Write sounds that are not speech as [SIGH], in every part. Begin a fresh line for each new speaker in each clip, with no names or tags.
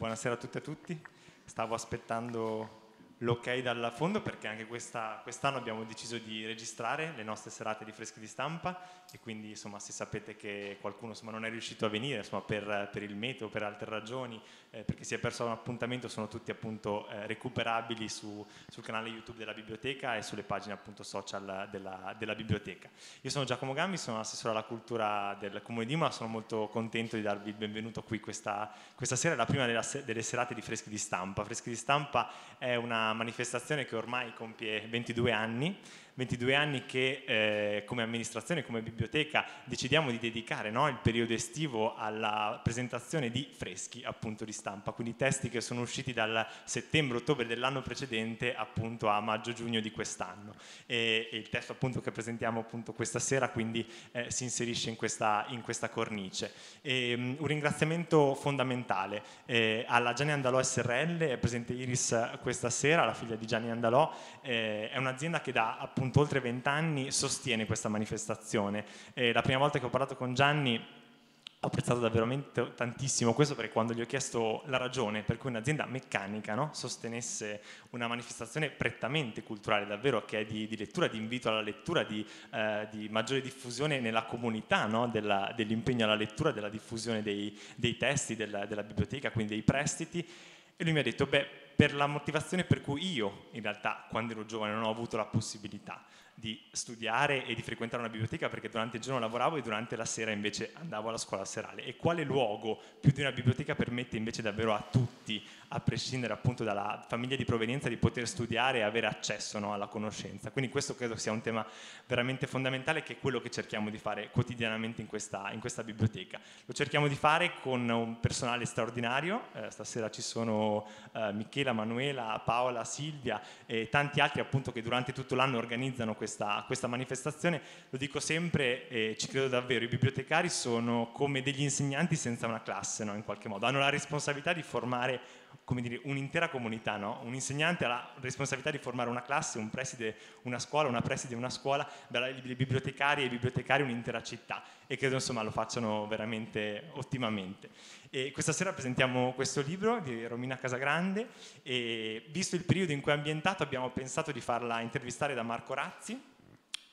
Buonasera a tutti e a tutti. Stavo aspettando l'ok dal fondo perché anche quest'anno quest abbiamo deciso di registrare le nostre serate di freschi di stampa e quindi insomma, se sapete che qualcuno insomma, non è riuscito a venire insomma, per, per, il meteo, per altre ragioni, eh, perché si è perso un appuntamento, sono tutti appunto eh, recuperabili su, sul canale YouTube della biblioteca e sulle pagine appunto social della, della biblioteca. Io sono Giacomo Gambi, sono assessore alla cultura del Comune di Imola, sono molto contento di darvi il benvenuto qui questa, questa sera, la prima della, delle serate di freschi di stampa. Freschi di stampa è una manifestazione che ormai compie 22 anni 22 anni che eh, come amministrazione, come biblioteca decidiamo di dedicare no, il periodo estivo alla presentazione di freschi appunto di stampa, quindi testi che sono usciti dal settembre-ottobre dell'anno precedente appunto a maggio-giugno di quest'anno e, e, il testo appunto che presentiamo appunto questa sera quindi eh, si inserisce in questa, in questa cornice. E, um, un ringraziamento fondamentale eh, alla Gianni Andalò SRL, è presente Iris questa sera, la figlia di Gianni Andalò, eh, è un'azienda che dà appunto appunto oltre vent'anni sostiene questa manifestazione. Eh, la prima volta che ho parlato con Gianni ho apprezzato davvero tantissimo questo perché quando gli ho chiesto la ragione per cui un'azienda meccanica no, sostenesse una manifestazione prettamente culturale, davvero che è di, di lettura, di invito alla lettura, di, eh, di maggiore diffusione nella comunità no, della, dell'impegno alla lettura, della diffusione dei, dei testi, della, della biblioteca, quindi dei prestiti, e lui mi ha detto, beh, per la motivazione per cui io in realtà quando ero giovane non ho avuto la possibilità di studiare e di frequentare una biblioteca perché durante il giorno lavoravo e durante la sera invece andavo alla scuola serale. E quale luogo più di una biblioteca permette invece davvero a tutti, a prescindere appunto dalla famiglia di provenienza, di poter studiare e avere accesso no, alla conoscenza. Quindi questo credo sia un tema veramente fondamentale che è quello che cerchiamo di fare quotidianamente in questa, in questa biblioteca. Lo cerchiamo di fare con un personale straordinario, eh, stasera ci sono eh, Michela, Manuela, Paola, Silvia e tanti altri appunto che durante tutto l'anno organizzano questa questa, questa manifestazione, lo dico sempre e ci credo davvero, i bibliotecari sono come degli insegnanti senza una classe, no? in qualche modo, hanno la responsabilità di formare come dire, un'intera comunità, no? un insegnante ha la responsabilità di formare una classe, un preside una scuola, una preside una scuola, dai bibliotecari e i bibliotecari un'intera città e credo insomma lo facciano veramente ottimamente. E questa sera presentiamo questo libro di Romina Casagrande e visto il periodo in cui è ambientato abbiamo pensato di farla intervistare da Marco Razzi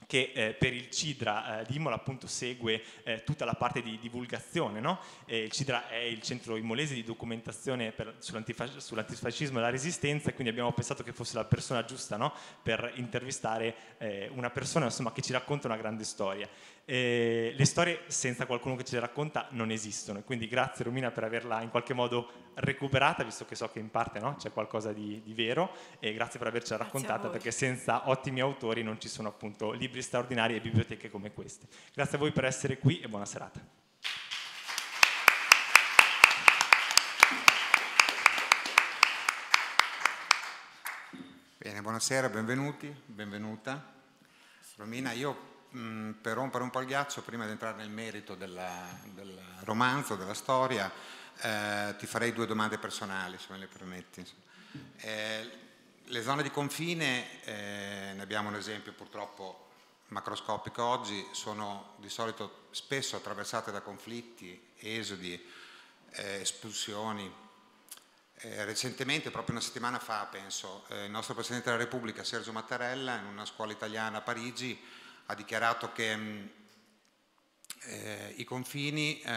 che eh, per il CIDRA eh, di Imola appunto segue eh, tutta la parte di divulgazione. No? il CIDRA è il centro imolese di documentazione sull'antifascismo e la resistenza, quindi abbiamo pensato che fosse la persona giusta no? per intervistare eh, una persona insomma, che ci racconta una grande storia. E eh, le storie senza qualcuno che ce le racconta non esistono, quindi grazie Romina per averla in qualche modo recuperata, visto che so che in parte no, c'è qualcosa di, di, vero, e grazie per avercela raccontata, perché senza ottimi autori non ci sono appunto libri straordinari e biblioteche come queste. Grazie a voi per essere qui e buona serata.
Bene, buonasera, benvenuti, benvenuta. Romina, io Mm, per rompere un po' il ghiaccio, prima di entrare nel merito della, del romanzo, della storia, eh, ti farei due domande personali, se me le permetti. Eh, le zone di confine, eh, ne abbiamo un esempio purtroppo macroscopico oggi, sono di solito spesso attraversate da conflitti, esodi, eh, espulsioni, eh, recentemente, proprio una settimana fa, penso, eh, il nostro Presidente della Repubblica Sergio Mattarella in una scuola italiana a Parigi ha dichiarato che mm, eh, i confini eh,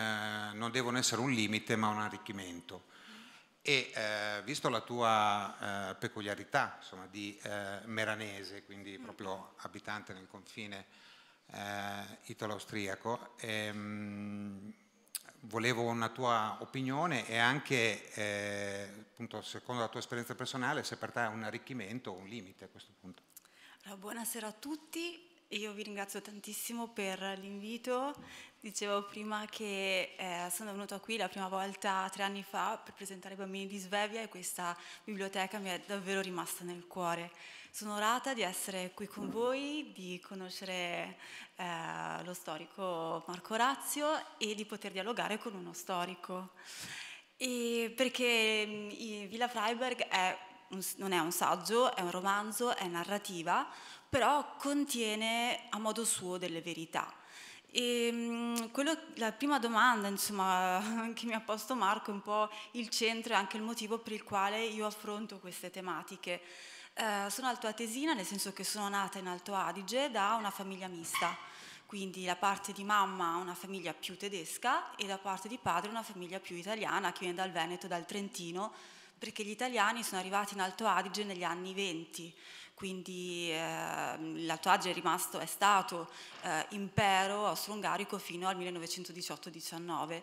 non devono essere un limite ma un arricchimento. E eh, visto la tua eh, peculiarità insomma, di eh, meranese, quindi mm. proprio abitante nel confine eh, italo-austriaco, ehm, volevo una tua opinione e anche, appunto, secondo la tua esperienza personale, se per te è un arricchimento o un limite a questo punto.
Allora, buonasera a tutti, io vi ringrazio tantissimo per l'invito. Dicevo prima che eh, sono venuta qui la prima volta tre anni fa per presentare i bambini di Svevia e questa biblioteca mi è davvero rimasta nel cuore. Sono onorata di essere qui con voi, di conoscere eh, lo storico Marco Razio e di poter dialogare con uno storico. E perché mm, Villa Freiberg è un, non è un saggio, è un romanzo, è narrativa, però contiene a modo suo delle verità. E ehm, quello, la prima domanda insomma, [LAUGHS] che mi ha posto Marco è un po' il centro e anche il motivo per il quale io affronto queste tematiche. Eh, sono altoatesina, nel senso che sono nata in Alto Adige da una famiglia mista, quindi la parte di mamma una famiglia più tedesca e la parte di padre una famiglia più italiana che viene dal Veneto, dal Trentino, perché gli italiani sono arrivati in Alto Adige negli anni 20 quindi eh, il è rimasto, è stato eh, impero austro-ungarico fino al 1918-19.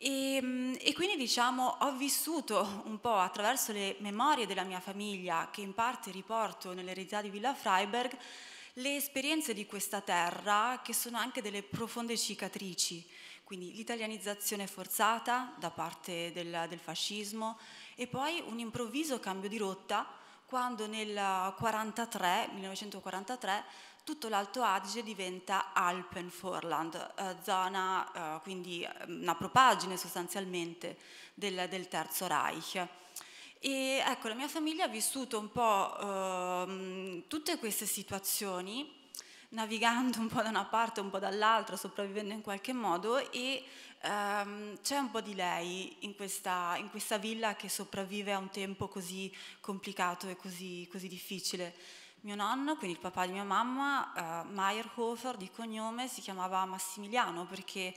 E, ehm, e, quindi diciamo ho vissuto un po' attraverso le memorie della mia famiglia che in parte riporto nell'eredità di Villa Freiberg le esperienze di questa terra che sono anche delle profonde cicatrici, quindi l'italianizzazione forzata da parte del, del fascismo e poi un improvviso cambio di rotta quando nel 1943, eh, 1943 tutto l'Alto Adige diventa Alpenvorland, eh, zona eh, quindi mm, una propagine sostanzialmente del, del, Terzo Reich. E ecco, la mia famiglia ha vissuto un po' eh, tutte queste situazioni, navigando un po' da una parte, un po' dall'altra, sopravvivendo in qualche modo e ehm, c'è un po' di lei in questa, in questa, villa che sopravvive a un tempo così complicato e così, così difficile. Mio nonno, quindi il papà di mia mamma, eh, Meyerhofer di cognome, si chiamava Massimiliano perché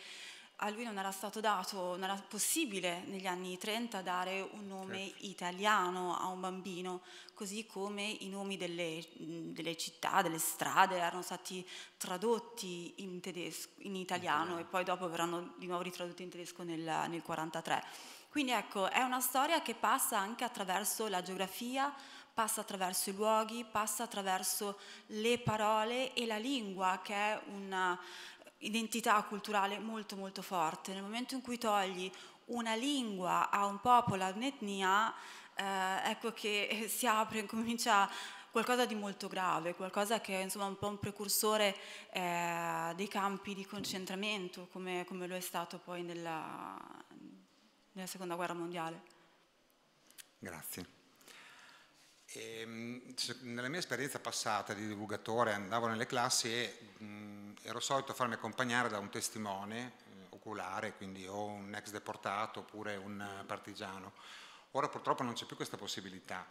a lui non era stato dato, non era possibile negli anni 30 dare un nome certo. italiano a un bambino, così come i nomi delle, delle città, delle strade erano stati tradotti in, tedesco, in italiano okay. e poi dopo verranno di nuovo ritradotti in tedesco nel 1943. Quindi ecco, è una storia che passa anche attraverso la geografia, passa attraverso i luoghi, passa attraverso le parole e la lingua, che è una, identità culturale molto molto forte. Nel momento in cui togli una lingua a un popolo, a un'etnia, eh, ecco che [LAUGHS] si apre e comincia qualcosa di molto grave, qualcosa che è insomma, un po' un precursore eh, dei campi di concentramento, come, come lo è stato poi nella, nella Seconda Guerra Mondiale.
Grazie. Ehm, e, nella mia esperienza passata di divulgatore andavo nelle classi e mh, ero solito farmi accompagnare da un testimone eh, oculare, quindi o un ex deportato oppure un eh, partigiano. Ora purtroppo non c'è più questa possibilità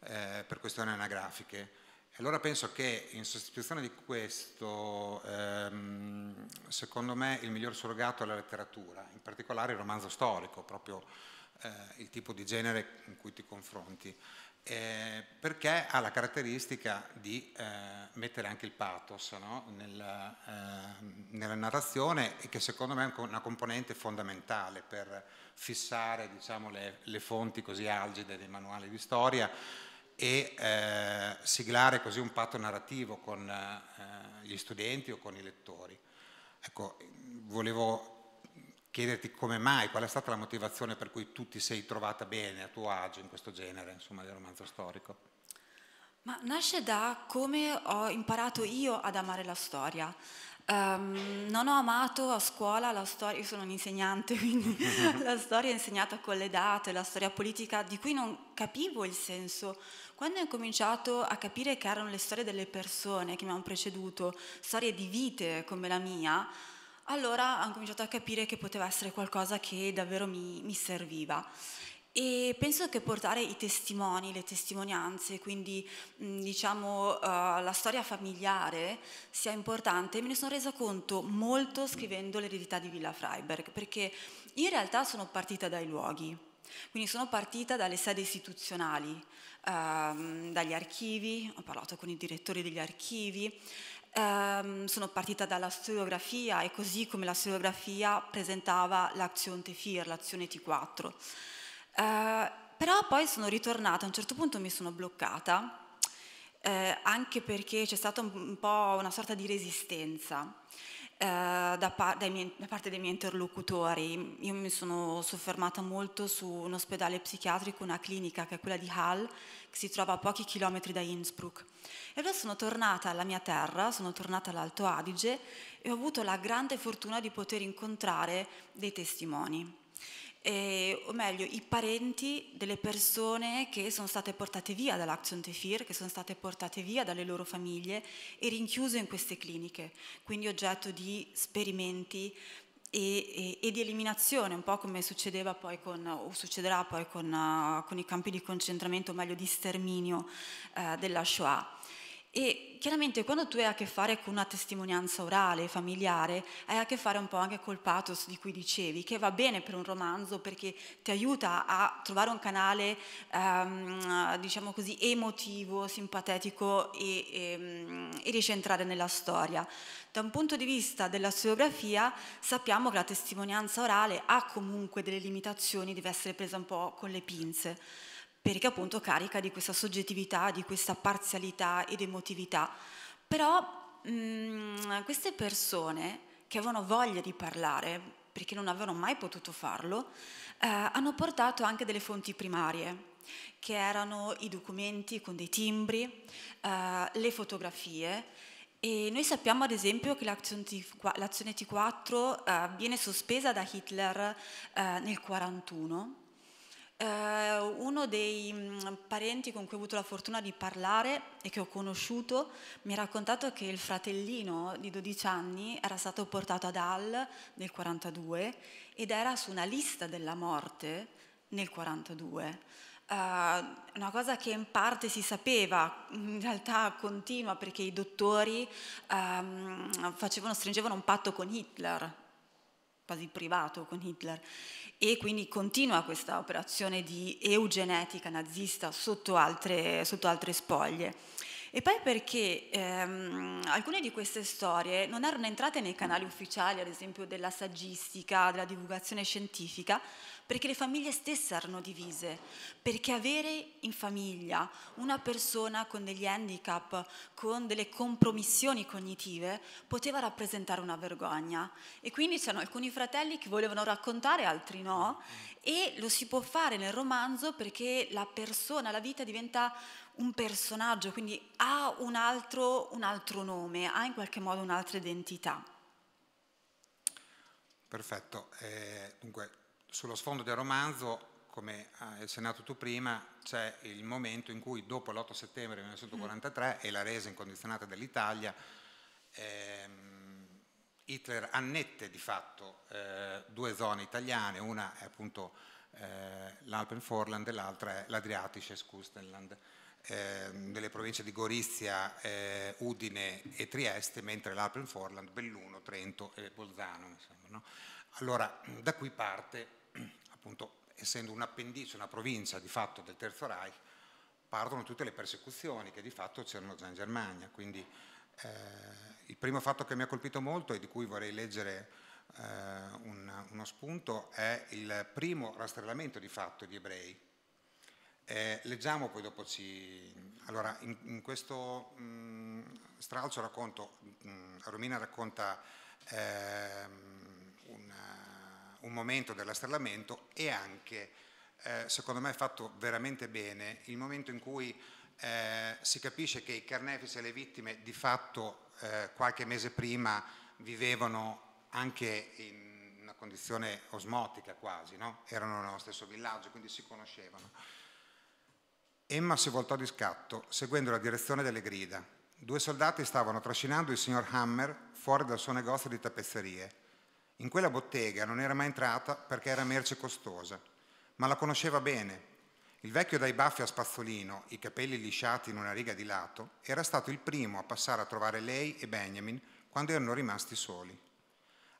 eh, per questioni anagrafiche. Allora penso che in sostituzione di questo, ehm, secondo me, il miglior surrogato è la letteratura, in particolare il romanzo storico, proprio eh, il tipo di genere in cui ti confronti eh, perché ha la caratteristica di eh, mettere anche il pathos no? nella, eh, nella, narrazione e che secondo me è una componente fondamentale per fissare diciamo, le, le, fonti così algide dei manuali di storia e eh, siglare così un patto narrativo con eh, gli studenti o con i lettori. Ecco, volevo chiederti come mai, qual è stata la motivazione per cui tu ti sei trovata bene, a tuo agio, in questo genere, insomma, del romanzo storico.
Ma nasce da come ho imparato io ad amare la storia. Um, non ho amato a scuola la storia, io sono un insegnante, [LAUGHS] quindi [LAUGHS] la storia insegnata con le date, la storia politica, di cui non capivo il senso. Quando ho cominciato a capire che erano le storie delle persone che mi hanno preceduto, storie di vite come la mia, allora ho cominciato a capire che poteva essere qualcosa che davvero mi, mi serviva. E penso che portare i testimoni, le testimonianze, quindi mm, diciamo uh, la storia familiare sia importante, me ne sono resa conto molto scrivendo l'eredità di Villa Freiberg, perché in realtà sono partita dai luoghi, quindi sono partita dalle sedi istituzionali, ehm, dagli archivi, ho parlato con i direttori degli archivi, Um, sono partita dalla storiografia e così come la storiografia presentava l'azione T4, l'azione T4. Uh, eh, però poi sono ritornata, a un certo punto mi sono bloccata, eh, anche perché c'è stata un, un po' una sorta di resistenza. Uh, da, par miei, da, parte dei miei interlocutori. Io mi sono soffermata molto su un ospedale psichiatrico, una clinica che è quella di Hall, che si trova a pochi chilometri da Innsbruck. E allora sono tornata alla mia terra, sono tornata all'Alto Adige e ho avuto la grande fortuna di poter incontrare dei testimoni. E, o meglio, i parenti delle persone che sono state portate via dall'Action Tefir, che sono state portate via dalle loro famiglie e rinchiuse in queste cliniche, quindi oggetto di sperimenti e, e, e, di eliminazione, un po' come succedeva poi con, o succederà poi con, uh, con i campi di concentramento, o meglio di sterminio uh, della Shoah. E chiaramente quando tu hai a che fare con una testimonianza orale, familiare, hai a che fare un po' anche col pathos di cui dicevi, che va bene per un romanzo perché ti aiuta a trovare un canale, ehm, diciamo così, emotivo, simpatico e, ehm, e, e riesce a entrare nella storia. Da un punto di vista della storiografia sappiamo che la testimonianza orale ha comunque delle limitazioni, deve essere presa un po' con le pinze perché appunto carica di questa soggettività, di questa parzialità ed emotività. Però mh, mm, queste persone che avevano voglia di parlare, perché non avevano mai potuto farlo, eh, hanno portato anche delle fonti primarie, che erano i documenti con dei timbri, eh, le fotografie. E noi sappiamo ad esempio che l'azione T4 eh, viene sospesa da Hitler eh, nel 1941 Uh, uno dei mh, mm, parenti con cui ho avuto la fortuna di parlare e che ho conosciuto mi ha raccontato che il fratellino di 12 anni era stato portato ad Al nel 42 ed era su una lista della morte nel 42. Uh, eh, una cosa che in parte si sapeva, in realtà continua perché i dottori um, facevano, stringevano un patto con Hitler quasi privato con Hitler e quindi continua questa operazione di eugenetica nazista sotto altre, sotto altre spoglie. E poi perché ehm, alcune di queste storie non erano entrate nei canali ufficiali, ad esempio della saggistica, della divulgazione scientifica, perché le famiglie stesse erano divise, perché avere in famiglia una persona con degli handicap, con delle compromissioni cognitive, poteva rappresentare una vergogna. E quindi c'erano alcuni fratelli che volevano raccontare, altri no, e lo si può fare nel romanzo perché la persona, la vita diventa un personaggio, quindi ha un altro, un altro nome, ha in qualche modo un'altra identità.
Perfetto, eh, dunque sullo sfondo del romanzo, come hai accennato tu prima, c'è il momento in cui dopo l'8 settembre 1943 mm. e la resa incondizionata dell'Italia, ehm, Hitler annette di fatto eh, due zone italiane, una è appunto eh, l'Alpenvorland e l'altra è l'Adriatische Skustenland, eh, nelle province di Gorizia, eh, Udine e Trieste, mentre l'Alpenvorland, Belluno, Trento e Bolzano. Insomma, no? Allora, da qui parte appunto essendo un appendice, una provincia di fatto del Terzo Reich, partono tutte le persecuzioni che di fatto c'erano già in Germania. Quindi eh, il primo fatto che mi ha colpito molto e di cui vorrei leggere eh, un, uno spunto è il primo rastrellamento di fatto di ebrei. Eh, leggiamo poi dopo ci... Allora, in, in questo mh, mm, stralcio racconto, mh, mm, Romina racconta... Ehm, un momento del e anche, eh, secondo me, fatto veramente bene, il momento in cui eh, si capisce che i carnefici e le vittime di fatto eh, qualche mese prima vivevano anche in una condizione osmotica quasi, no? erano nello stesso villaggio, quindi si conoscevano. Emma si voltò di scatto, seguendo la direzione delle grida. Due soldati stavano trascinando il signor Hammer fuori dal suo negozio di tappezzerie. In quella bottega non era mai entrata perché era merce costosa, ma la conosceva bene. Il vecchio dai baffi a spazzolino, i capelli lisciati in una riga di lato, era stato il primo a passare a trovare lei e Benjamin quando erano rimasti soli.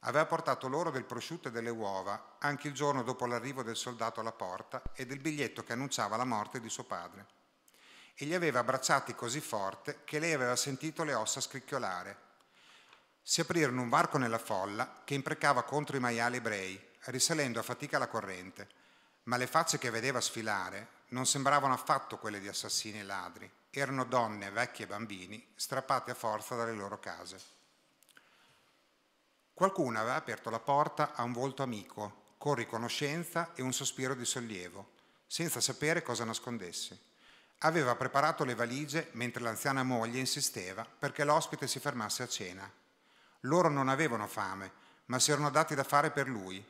Aveva portato loro del prosciutto e delle uova anche il giorno dopo l'arrivo del soldato alla porta e del biglietto che annunciava la morte di suo padre. E li aveva abbracciati così forte che lei aveva sentito le ossa scricchiolare si aprirono un varco nella folla che imprecava contro i maiali ebrei, risalendo a fatica la corrente, ma le facce che vedeva sfilare non sembravano affatto quelle di assassini e ladri, erano donne, vecchi e bambini strappati a forza dalle loro case. Qualcuno aveva aperto la porta a un volto amico, con riconoscenza e un sospiro di sollievo, senza sapere cosa nascondesse. Aveva preparato le valigie mentre l'anziana moglie insisteva perché l'ospite si fermasse a cena loro non avevano fame, ma si erano dati da fare per lui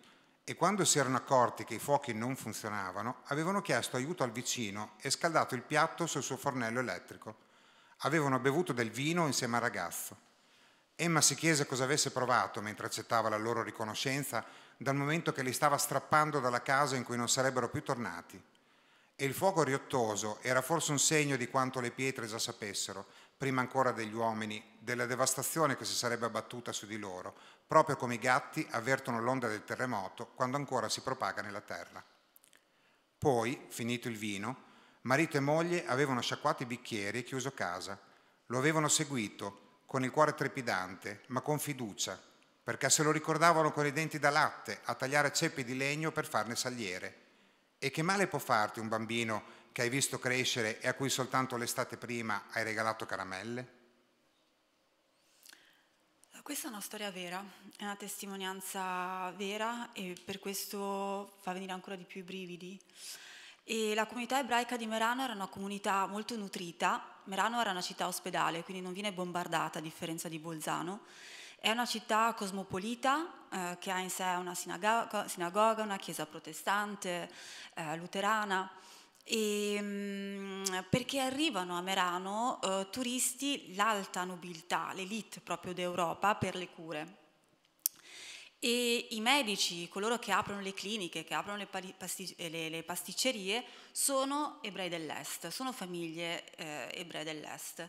e quando si erano accorti che i fuochi non funzionavano, avevano chiesto aiuto al vicino e scaldato il piatto sul suo fornello elettrico. Avevano bevuto del vino insieme al ragazzo. Emma si chiese cosa avesse provato mentre accettava la loro riconoscenza dal momento che li stava strappando dalla casa in cui non sarebbero più tornati. E il fuoco riottoso era forse un segno di quanto le pietre già sapessero, prima ancora degli uomini, della devastazione che si sarebbe abbattuta su di loro, proprio come i gatti avvertono l'onda del terremoto quando ancora si propaga nella terra. Poi, finito il vino, marito e moglie avevano sciacquato i bicchieri e chiuso casa. Lo avevano seguito con il cuore trepidante, ma con fiducia, perché se lo ricordavano con i denti da latte a tagliare ceppi di legno per farne saliere. E che male può farti un bambino che hai visto crescere e a cui soltanto l'estate prima hai regalato caramelle?
Questa è una storia vera, è una testimonianza vera e per questo fa venire ancora di più i brividi. E la comunità ebraica di Merano era una comunità molto nutrita, Merano era una città ospedale, quindi non viene bombardata a differenza di Bolzano. È una città cosmopolita eh, che ha in sé una sinagoga, una chiesa protestante, eh, luterana. E, ehm, perché arrivano a Merano eh, turisti, l'alta nobiltà, l'elite proprio d'Europa per le cure. E i medici, coloro che aprono le cliniche, che aprono le, pastic eh, le, le pasticcerie, sono ebrei dell'Est, sono famiglie eh, ebrei dell'Est.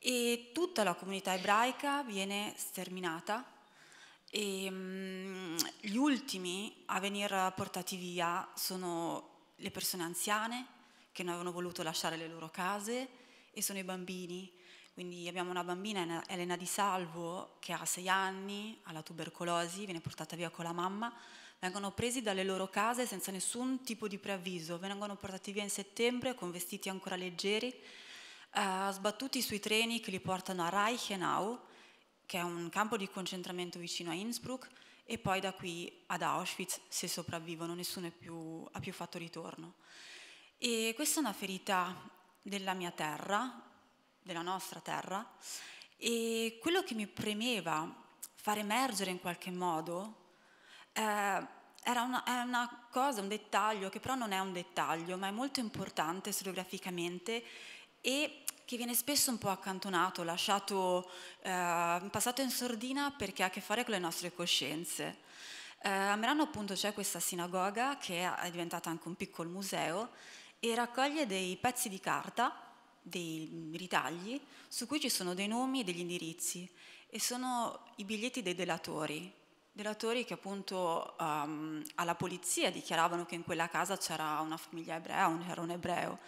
E tutta la comunità ebraica viene sterminata e ehm, mh, gli ultimi a venire portati via sono le persone anziane che non avevano voluto lasciare le loro case e sono i bambini. Quindi abbiamo una bambina, Elena Di Salvo, che ha sei anni, ha la tubercolosi, viene portata via con la mamma, vengono presi dalle loro case senza nessun tipo di preavviso, vengono portati via in settembre con vestiti ancora leggeri, eh, sbattuti sui treni che li portano a Reichenau, che è un campo di concentramento vicino a Innsbruck, e poi da qui ad Auschwitz, se sopravvivono, nessuno più, ha più fatto ritorno. E questa è una ferita della mia terra, della nostra terra, e quello che mi premeva far emergere in qualche modo eh, era una, una cosa, un dettaglio, che però non è un dettaglio, ma è molto importante storiograficamente e che viene spesso un po' accantonato, lasciato, eh, passato in sordina perché ha a che fare con le nostre coscienze. Eh, a Merano appunto c'è questa sinagoga che è diventata anche un piccolo museo e raccoglie dei pezzi di carta, dei ritagli, su cui ci sono dei nomi e degli indirizzi e sono i biglietti dei delatori, delatori che appunto um, alla polizia dichiaravano che in quella casa c'era una famiglia ebrea, un, era un ebreo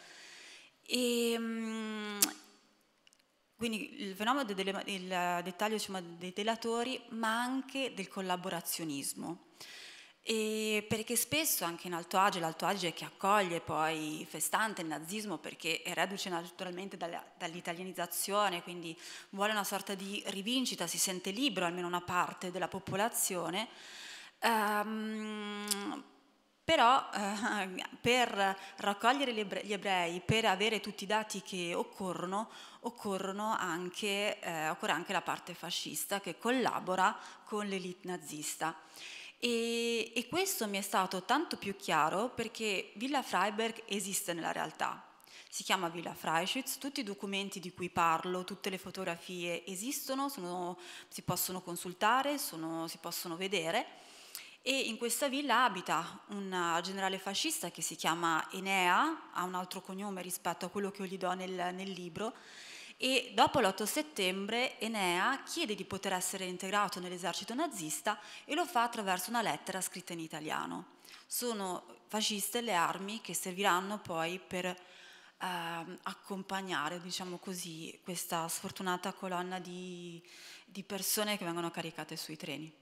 e, ehm, quindi il fenomeno del, del dettaglio diciamo, dei delatori, ma anche del collaborazionismo. E perché spesso anche in Alto Age, l'Alto Age che accoglie poi festante il nazismo perché è reduce naturalmente dall'italianizzazione, quindi vuole una sorta di rivincita, si sente libero almeno una parte della popolazione, ehm, però eh, per raccogliere gli ebrei, per avere tutti i dati che occorrono, anche, eh, occorre anche la parte fascista che collabora con l'elite nazista. E, e questo mi è stato tanto più chiaro perché Villa Freiberg esiste nella realtà, si chiama Villa Freischütz, tutti i documenti di cui parlo, tutte le fotografie esistono, sono, si possono consultare, sono, si possono vedere e in questa villa abita un eh, generale fascista che si chiama Enea, ha un altro cognome rispetto a quello che io gli do nel, nel libro, e dopo l'8 settembre Enea chiede di poter essere integrato nell'esercito nazista e lo fa attraverso una lettera scritta in italiano. Sono fasciste le armi che serviranno poi per eh, accompagnare, diciamo così, questa sfortunata colonna di, di persone che vengono caricate sui treni.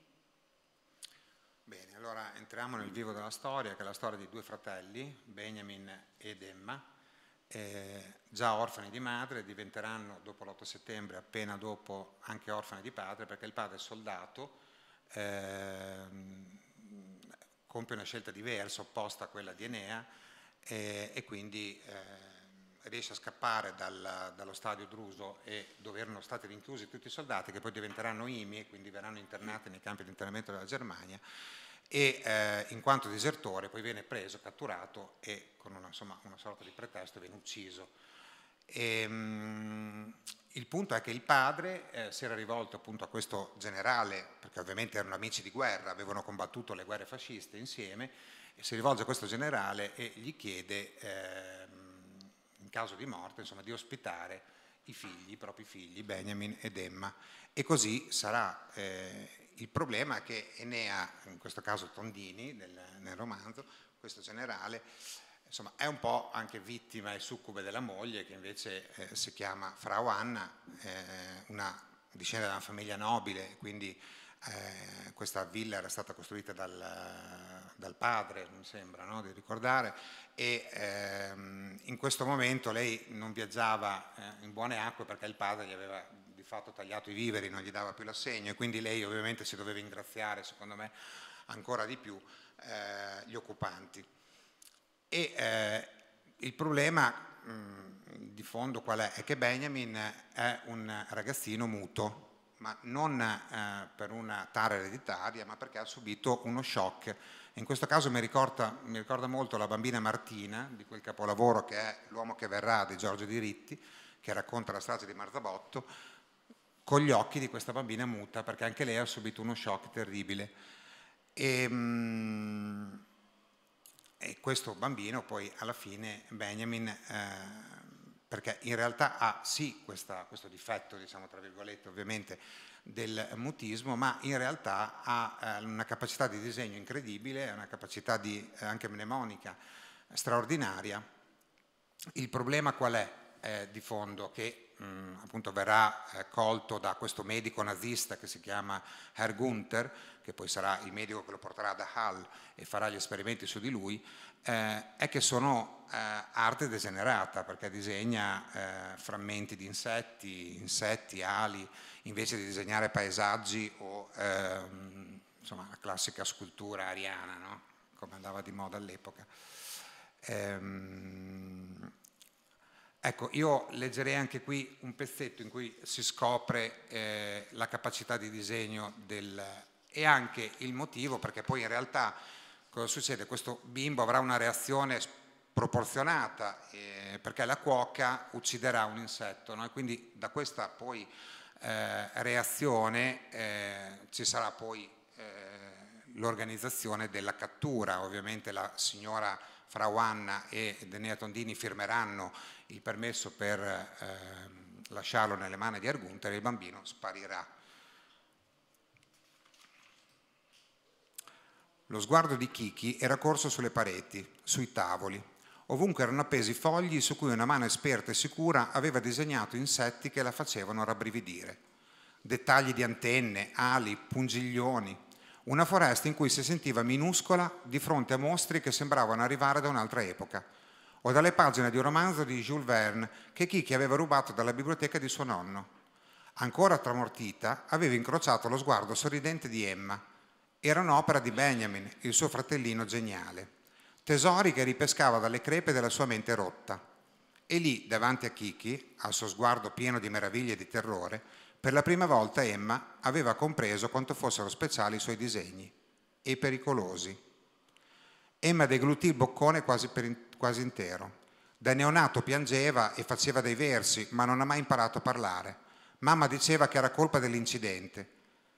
Bene, allora entriamo nel vivo della storia, che è la storia di due fratelli, Benjamin ed Emma, eh, già orfani di madre, diventeranno dopo l'8 settembre, appena dopo, anche orfani di padre, perché il padre soldato eh, compie una scelta diversa, opposta a quella di Enea, eh, e quindi eh, riesce a scappare dal, dallo stadio druso e dove erano stati rinchiusi tutti i soldati che poi diventeranno IMI e quindi verranno internati nei campi di internamento della Germania e eh, in quanto disertore poi viene preso, catturato e con una, insomma, una sorta di pretesto viene ucciso. E, ehm, mh, il punto è che il padre eh, si era rivolto appunto a questo generale, perché ovviamente erano amici di guerra, avevano combattuto le guerre fasciste insieme, e si rivolge a questo generale e gli chiede eh, caso di morte, insomma, di ospitare i figli, i propri figli, Benjamin ed Emma. E così sarà eh, il problema che Enea, in questo caso Tondini, del, nel romanzo, questo generale, insomma, è un po' anche vittima e succube della moglie, che invece eh, si chiama Frau Anna, eh, una discende da una famiglia nobile, quindi eh, questa villa era stata costruita dal, dal padre, mi sembra no? di ricordare, e ehm, in questo momento lei non viaggiava eh, in buone acque perché il padre gli aveva di fatto tagliato i viveri, non gli dava più l'assegno e quindi lei ovviamente si doveva ingraziare, secondo me, ancora di più eh, gli occupanti. E eh, il problema mh, mm, di fondo qual è? È che Benjamin è un ragazzino muto ma non eh, per una tara ereditaria, ma perché ha subito uno shock. In questo caso mi ricorda, mi ricorda molto la bambina Martina, di quel capolavoro che è L'uomo che verrà di Giorgio Diritti, che racconta la strage di Marzabotto, con gli occhi di questa bambina muta, perché anche lei ha subito uno shock terribile. E, ehm, e questo bambino poi alla fine, Benjamin, eh, perché in realtà ha sì questa, questo difetto, diciamo tra virgolette ovviamente, del mutismo, ma in realtà ha eh, una capacità di disegno incredibile, una capacità di, eh, anche mnemonica straordinaria. Il problema qual è? eh, di fondo che mh, mm, appunto verrà eh, colto da questo medico nazista che si chiama Herr Gunther, che poi sarà il medico che lo porterà da Hall e farà gli esperimenti su di lui, eh, è che sono eh, arte degenerata perché disegna eh, frammenti di insetti, insetti, ali, invece di disegnare paesaggi o ehm, insomma, la classica scultura ariana, no? come andava di moda all'epoca. Ehm, Ecco, io leggerei anche qui un pezzetto in cui si scopre eh, la capacità di disegno del, e anche il motivo, perché poi in realtà cosa succede? Questo bimbo avrà una reazione proporzionata, eh, perché la cuoca ucciderà un insetto, no? e quindi da questa poi eh, reazione eh, ci sarà poi eh, l'organizzazione della cattura, ovviamente la signora fra Wanna e Denea Tondini firmeranno il permesso per eh, lasciarlo nelle mani di Argunter, il bambino sparirà. Lo sguardo di Kiki era corso sulle pareti, sui tavoli. Ovunque erano appesi fogli su cui una mano esperta e sicura aveva disegnato insetti che la facevano rabbrividire. Dettagli di antenne, ali, pungiglioni, una foresta in cui si sentiva minuscola di fronte a mostri che sembravano arrivare da un'altra epoca, o dalle pagine di un romanzo di Jules Verne che Kiki aveva rubato dalla biblioteca di suo nonno. Ancora tramortita, aveva incrociato lo sguardo sorridente di Emma. Era un'opera di Benjamin, il suo fratellino geniale. Tesori che ripescava dalle crepe della sua mente rotta. E lì, davanti a Kiki, al suo sguardo pieno di meraviglia e di terrore, per la prima volta Emma aveva compreso quanto fossero speciali i suoi disegni e pericolosi. Emma deglutì il boccone quasi, per, quasi intero. Da neonato piangeva e faceva dei versi, ma non ha mai imparato a parlare. Mamma diceva che era colpa dell'incidente.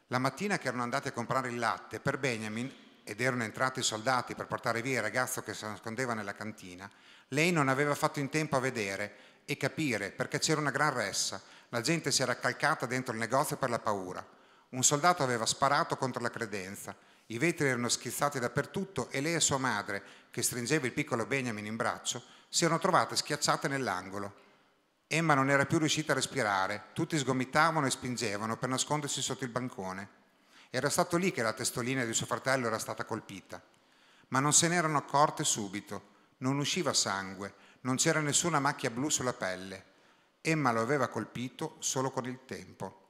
La mattina che erano andati a comprare il latte per Benjamin ed erano entrati i soldati per portare via il ragazzo che si nascondeva nella cantina, lei non aveva fatto in tempo a vedere e capire perché c'era una gran ressa la gente si era accalcata dentro il negozio per la paura. Un soldato aveva sparato contro la credenza. I vetri erano schizzati dappertutto e lei e sua madre, che stringeva il piccolo Benjamin in braccio, si erano trovate schiacciate nell'angolo. Emma non era più riuscita a respirare, tutti sgomitavano e spingevano per nascondersi sotto il bancone. Era stato lì che la testolina di suo fratello era stata colpita. Ma non se ne erano accorte subito, non usciva sangue, non c'era nessuna macchia blu sulla pelle. Emma lo aveva colpito solo con il tempo.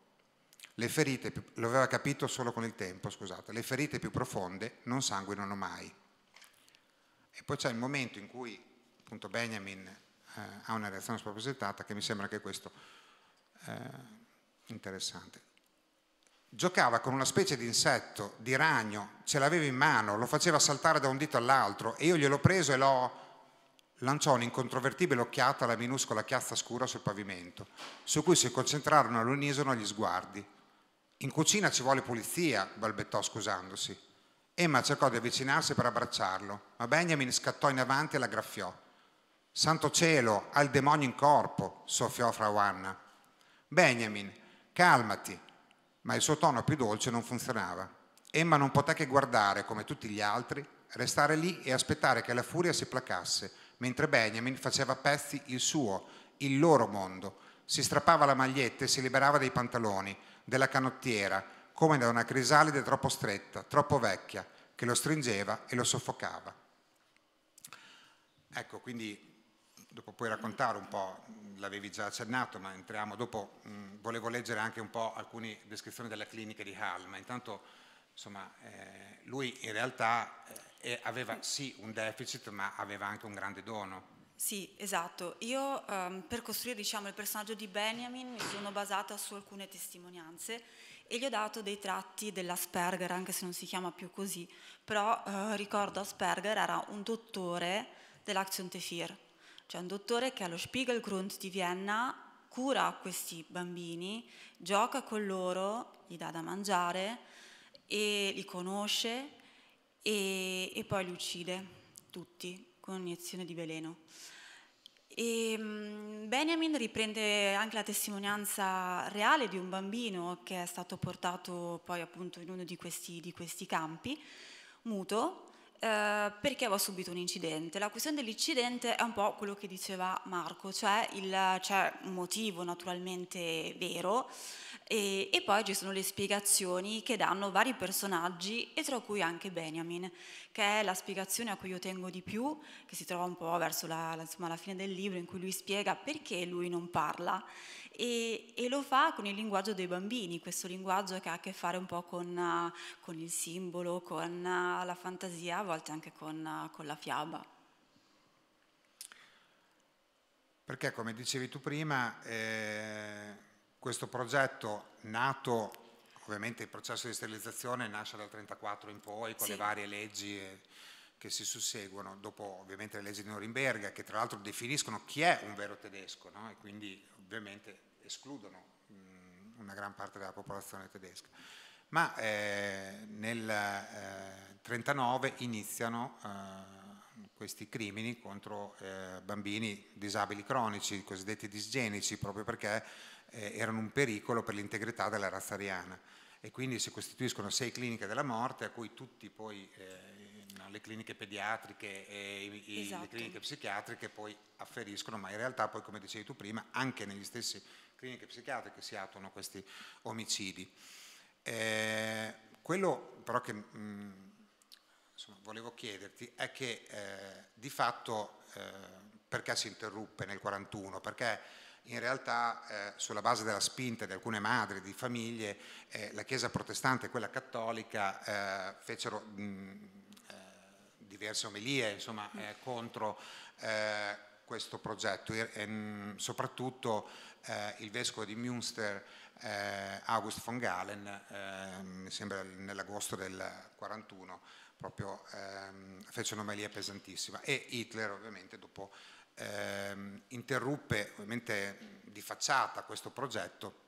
Le ferite, lo aveva capito solo con il tempo, scusate, le ferite più profonde non sanguinano mai. E poi c'è il momento in cui appunto Benjamin eh, ha una reazione spropositata che mi sembra anche questo eh, interessante. Giocava con una specie di insetto, di ragno, ce l'aveva in mano, lo faceva saltare da un dito all'altro e io gliel'ho preso e l'ho lanciò un'incontrovertibile occhiata alla minuscola chiazza scura sul pavimento, su cui si concentrarono all'unisono gli sguardi. In cucina ci vuole pulizia, balbettò scusandosi. Emma cercò di avvicinarsi per abbracciarlo, ma Benjamin scattò in avanti e la graffiò. Santo cielo, ha il demonio in corpo, soffiò Frau Anna. Benjamin, calmati, ma il suo tono più dolce non funzionava. Emma non poté che guardare, come tutti gli altri, restare lì e aspettare che la furia si placasse mentre Benjamin faceva a pezzi il suo, il loro mondo. Si strappava la maglietta e si liberava dei pantaloni, della canottiera, come da una crisalide troppo stretta, troppo vecchia, che lo stringeva e lo soffocava. Ecco, quindi dopo puoi raccontare un po', l'avevi già accennato, ma entriamo dopo, mh, mm, volevo leggere anche un po' alcune descrizioni della clinica di Hall, ma intanto insomma, eh, lui in realtà eh, e aveva sì un deficit ma aveva anche un grande dono.
Sì, esatto. Io um, per costruire diciamo, il personaggio di Benjamin mi sono basata su alcune testimonianze e gli ho dato dei tratti dell'Asperger, anche se non si chiama più così, però uh, ricordo Asperger era un dottore dell'Action Tefir, cioè un dottore che allo Spiegelgrund di Vienna cura questi bambini, gioca con loro, gli dà da mangiare e li conosce e, e poi li uccide tutti con iniezione di veleno. E ehm, Benjamin riprende anche la testimonianza reale di un bambino che è stato portato poi appunto in uno di questi, di questi campi, muto, eh, perché aveva subito un incidente. La questione dell'incidente è un po' quello che diceva Marco, cioè c'è cioè un motivo naturalmente vero, e, e, poi ci sono le spiegazioni che danno vari personaggi e tra cui anche Benjamin, che è la spiegazione a cui io tengo di più, che si trova un po' verso la, insomma, la fine del libro in cui lui spiega perché lui non parla e, e, lo fa con il linguaggio dei bambini, questo linguaggio che ha a che fare un po' con, eh, con il simbolo, con eh, la fantasia, a volte anche con, eh, con la fiaba.
Perché come dicevi tu prima... Eh questo progetto nato ovviamente il processo di sterilizzazione nasce dal 1934 in poi con sì. le varie leggi eh, che si susseguono, dopo ovviamente le leggi di Norimberga che tra l'altro definiscono chi è un vero tedesco no? e quindi ovviamente escludono mm, una gran parte della popolazione tedesca. Ma eh, nel 1939 eh, iniziano eh, questi crimini contro eh, bambini disabili cronici, cosiddetti disgenici, proprio perché eh, erano un pericolo per l'integrità della razza ariana. E quindi si costituiscono sei cliniche della morte, a cui tutti poi eh, le cliniche pediatriche e i, esatto. le cliniche psichiatriche poi afferiscono, ma in realtà poi come dicevi tu prima, anche negli stessi cliniche psichiatriche si attuano questi omicidi. Eh, quello però che mh, insomma, volevo chiederti è che eh, di fatto eh, perché si interruppe nel 41? Perché in realtà eh, sulla base della spinta di alcune madri di famiglie eh, la Chiesa protestante e quella cattolica eh, fecero mh, eh, diverse omelie insomma, mm. contro questo progetto, e, e, soprattutto il vescovo di Münster August von Galen, mi sembra nell'agosto del 1941, proprio ehm, fece un'omelia pesantissima e Hitler ovviamente dopo ehm, interruppe ovviamente di facciata questo progetto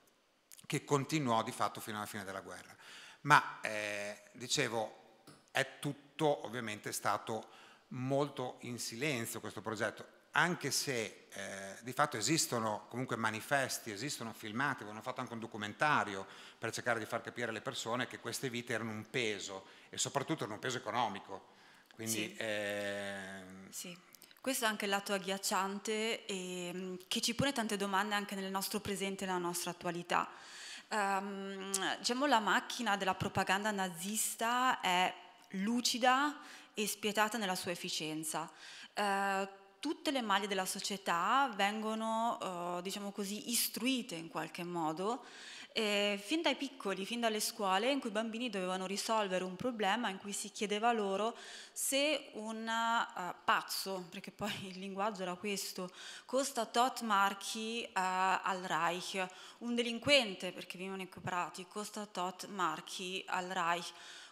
che continuò di fatto fino alla fine della guerra. Ma eh, dicevo, è tutto ovviamente stato molto in silenzio questo progetto, anche se eh, di fatto esistono comunque manifesti, esistono filmati, hanno fatto anche un documentario per cercare di far capire alle persone che queste vite erano un peso e soprattutto hanno un peso economico. Quindi, sì. Eh...
sì. questo è anche il lato agghiacciante e, ehm, che ci pone tante domande anche nel nostro presente e nella nostra attualità. Um, diciamo la macchina della propaganda nazista è lucida e spietata nella sua efficienza. Uh, tutte le maglie della società vengono, uh, diciamo così, istruite in qualche modo eh, fin dai piccoli, fin dalle scuole, in cui i bambini dovevano risolvere un problema in cui si chiedeva loro se un uh, pazzo, perché poi il linguaggio era questo, costa tot marchi uh, al Reich, un delinquente, perché venivano equiparati, costa tot marchi al Reich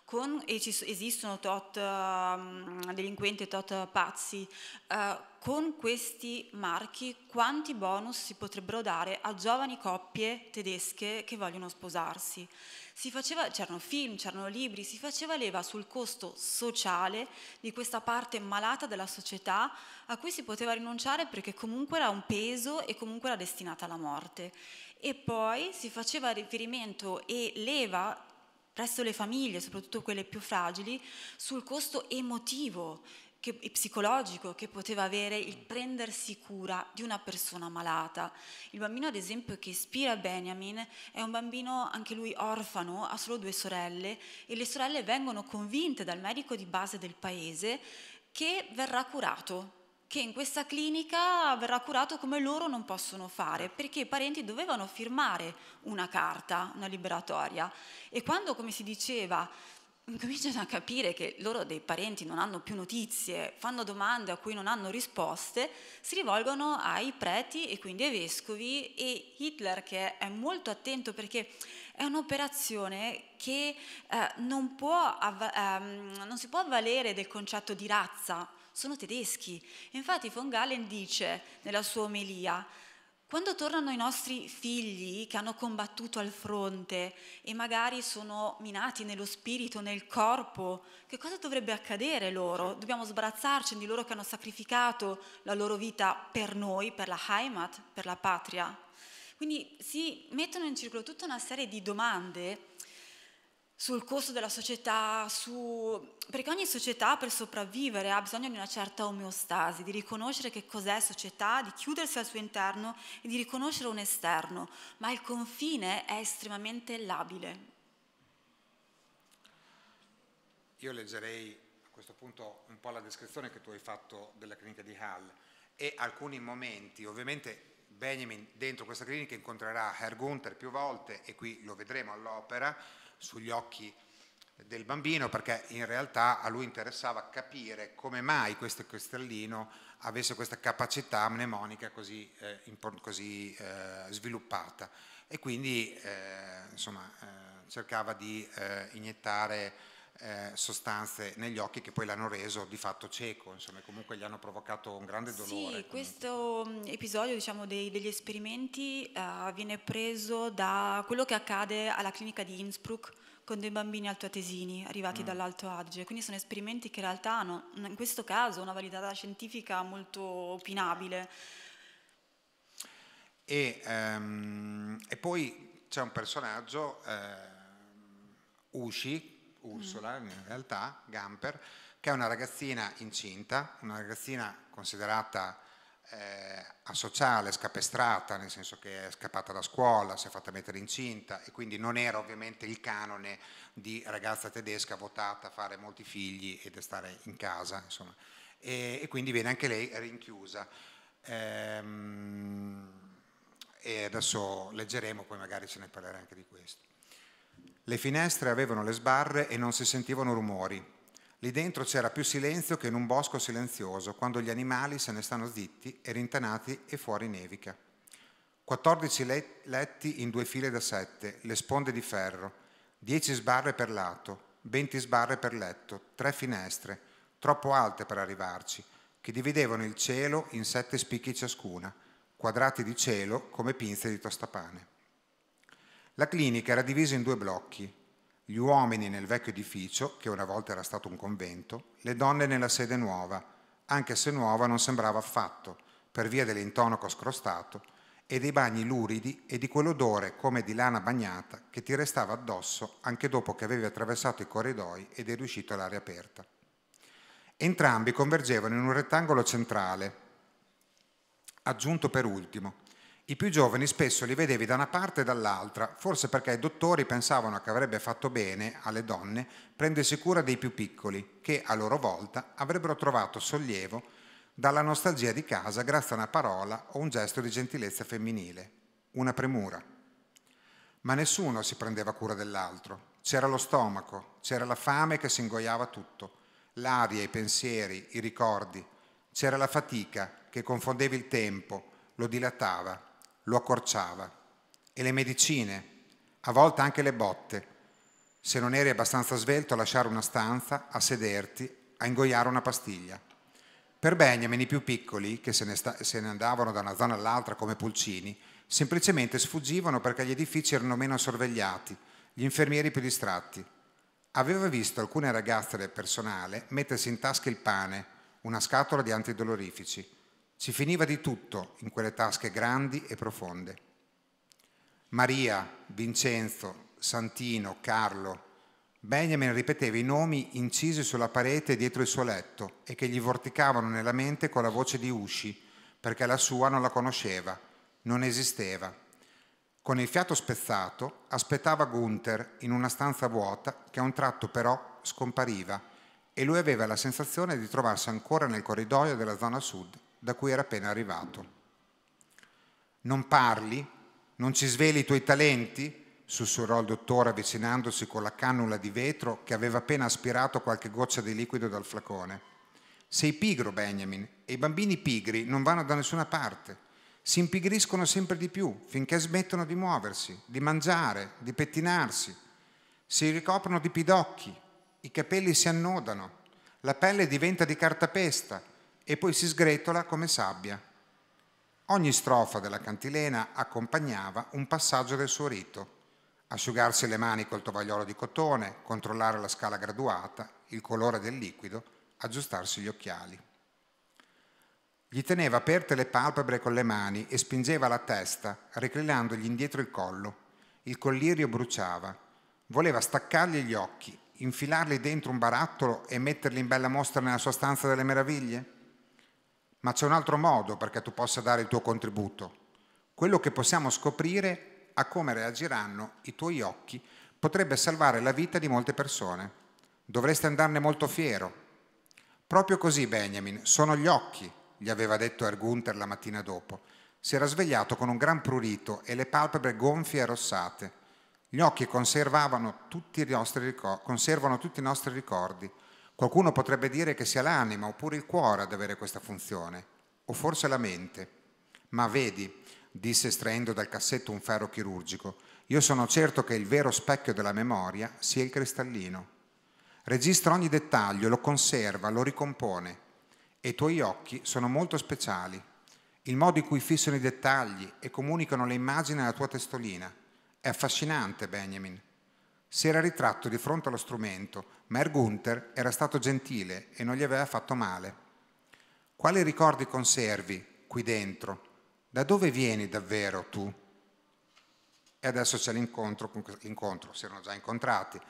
con, e ci, esistono tot uh, delinquenti e tot pazzi, uh, con questi marchi quanti bonus si potrebbero dare a giovani coppie tedesche che vogliono sposarsi? c'erano film, c'erano libri, si faceva leva sul costo sociale di questa parte malata della società a cui si poteva rinunciare perché comunque era un peso e comunque era destinata alla morte. E poi si faceva riferimento e leva presso le famiglie, soprattutto quelle più fragili, sul costo emotivo che, e psicologico che poteva avere il prendersi cura di una persona malata. Il bambino, ad esempio, che ispira Benjamin è un bambino anche lui orfano, ha solo due sorelle e le sorelle vengono convinte dal medico di base del paese che verrà curato che in questa clinica verrà curato come loro non possono fare, certo. perché i parenti dovevano firmare una carta, una liberatoria. E quando, come si diceva, cominciano a capire che loro dei parenti non hanno più notizie, fanno domande a cui non hanno risposte, si rivolgono ai preti e quindi ai vescovi e Hitler che è molto attento perché è un'operazione che eh, non, può, ehm, non si può avvalere del concetto di razza, sono tedeschi. Infatti von Galen dice nella sua omelia, quando tornano i nostri figli che hanno combattuto al fronte e magari sono minati nello spirito, nel corpo, che cosa dovrebbe accadere loro? Dobbiamo sbarazzarci di loro che hanno sacrificato la loro vita per noi, per la Heimat, per la patria. Quindi si mettono in circolo tutta una serie di domande sul costo della società, su... perché ogni società per sopravvivere ha bisogno di una certa omeostasi, di riconoscere che cos'è società, di chiudersi al suo interno e di riconoscere un esterno, ma il confine è estremamente labile.
Io leggerei a questo punto un po' la descrizione che tu hai fatto della clinica di Hall e alcuni momenti, ovviamente Benjamin dentro questa clinica incontrerà Herr Gunther più volte e qui lo vedremo all'opera, sugli occhi del bambino perché in realtà a lui interessava capire come mai questo cristallino avesse questa capacità mnemonica così, eh, così eh, sviluppata e quindi eh, insomma, eh, cercava di eh, iniettare eh, sostanze negli occhi che poi l'hanno reso di fatto cieco, insomma, comunque gli hanno provocato un grande dolore. Sì, comunque.
questo mm, episodio diciamo, dei, degli esperimenti eh, viene preso da quello che accade alla clinica di Innsbruck con dei bambini altoatesini arrivati mm. dall'Alto Adige, quindi sono esperimenti che in realtà hanno mm, in questo caso una validità scientifica molto opinabile.
E, um, e poi c'è un personaggio, eh, Ushi, Ursula, in realtà, Gamper, che è una ragazzina incinta, una ragazzina considerata eh, asociale, scapestrata, nel senso che è scappata da scuola, si è fatta mettere incinta e quindi non era ovviamente il canone di ragazza tedesca votata a fare molti figli ed a stare in casa, insomma. E, e quindi viene anche lei rinchiusa. Ehm, e adesso leggeremo, poi magari ce ne parlerà anche di questo. Le finestre avevano le sbarre e non si sentivano rumori. Lì dentro c'era più silenzio che in un bosco silenzioso, quando gli animali se ne stanno zitti e rintanati e fuori nevica. 14 letti in due file da sette, le sponde di ferro, 10 sbarre per lato, 20 sbarre per letto, tre finestre, troppo alte per arrivarci, che dividevano il cielo in sette spicchi ciascuna, quadrati di cielo come pinze di tostapane. La clinica era divisa in due blocchi, gli uomini nel vecchio edificio, che una volta era stato un convento, le donne nella sede nuova, anche se nuova non sembrava affatto, per via dell'intonaco scrostato e dei bagni luridi e di quell'odore come di lana bagnata che ti restava addosso anche dopo che avevi attraversato i corridoi ed eri uscito all'aria aperta. Entrambi convergevano in un rettangolo centrale, aggiunto per ultimo, i più giovani spesso li vedevi da una parte e dall'altra, forse perché i dottori pensavano che avrebbe fatto bene alle donne prendersi cura dei più piccoli, che a loro volta avrebbero trovato sollievo dalla nostalgia di casa grazie a una parola o un gesto di gentilezza femminile, una premura. Ma nessuno si prendeva cura dell'altro. C'era lo stomaco, c'era la fame che si ingoiava tutto, l'aria, i pensieri, i ricordi, c'era la fatica che confondeva il tempo, lo dilatava lo accorciava e le medicine, a volte anche le botte. Se non eri abbastanza svelto a lasciare una stanza, a sederti, a ingoiare una pastiglia. Per Benjamin i più piccoli, che se ne, se ne andavano da una zona all'altra come pulcini, semplicemente sfuggivano perché gli edifici erano meno sorvegliati, gli infermieri più distratti. Aveva visto alcune ragazze del personale mettersi in tasca il pane, una scatola di antidolorifici si finiva di tutto in quelle tasche grandi e profonde. Maria, Vincenzo, Santino, Carlo, Benjamin ripeteva i nomi incisi sulla parete dietro il suo letto e che gli vorticavano nella mente con la voce di usci, perché la sua non la conosceva, non esisteva. Con il fiato spezzato aspettava Gunther in una stanza vuota che a un tratto però scompariva e lui aveva la sensazione di trovarsi ancora nel corridoio della zona sud da cui era appena arrivato. Non parli, non ci sveli i tuoi talenti, sussurrò il dottore avvicinandosi con la cannula di vetro che aveva appena aspirato qualche goccia di liquido dal flacone. Sei pigro, Benjamin, e i bambini pigri non vanno da nessuna parte. Si impigriscono sempre di più finché smettono di muoversi, di mangiare, di pettinarsi. Si ricoprono di pidocchi, i capelli si annodano, la pelle diventa di cartapesta e poi si sgretola come sabbia. Ogni strofa della cantilena accompagnava un passaggio del suo rito. Asciugarsi le mani col tovagliolo di cotone, controllare la scala graduata, il colore del liquido, aggiustarsi gli occhiali. Gli teneva aperte le palpebre con le mani e spingeva la testa, reclinandogli indietro il collo. Il collirio bruciava. Voleva staccargli gli occhi, infilarli dentro un barattolo e metterli in bella mostra nella sua stanza delle meraviglie? Ma c'è un altro modo perché tu possa dare il tuo contributo. Quello che possiamo scoprire a come reagiranno i tuoi occhi potrebbe salvare la vita di molte persone. Dovresti andarne molto fiero. Proprio così, Benjamin, sono gli occhi, gli aveva detto Ergunter la mattina dopo. Si era svegliato con un gran prurito e le palpebre gonfie e arrossate. Gli occhi tutti nostri, conservano tutti i nostri ricordi Qualcuno potrebbe dire che sia l'anima oppure il cuore ad avere questa funzione, o forse la mente. Ma vedi, disse estraendo dal cassetto un ferro chirurgico, io sono certo che il vero specchio della memoria sia il cristallino. Registra ogni dettaglio, lo conserva, lo ricompone. E i tuoi occhi sono molto speciali. Il modo in cui fissano i dettagli e comunicano le immagini alla tua testolina. È affascinante, Benjamin. Si era ritratto di fronte allo strumento, ma Herr Gunther era stato gentile e non gli aveva fatto male. Quali ricordi conservi qui dentro? Da dove vieni davvero tu? E adesso c'è l'incontro, l'incontro si erano già incontrati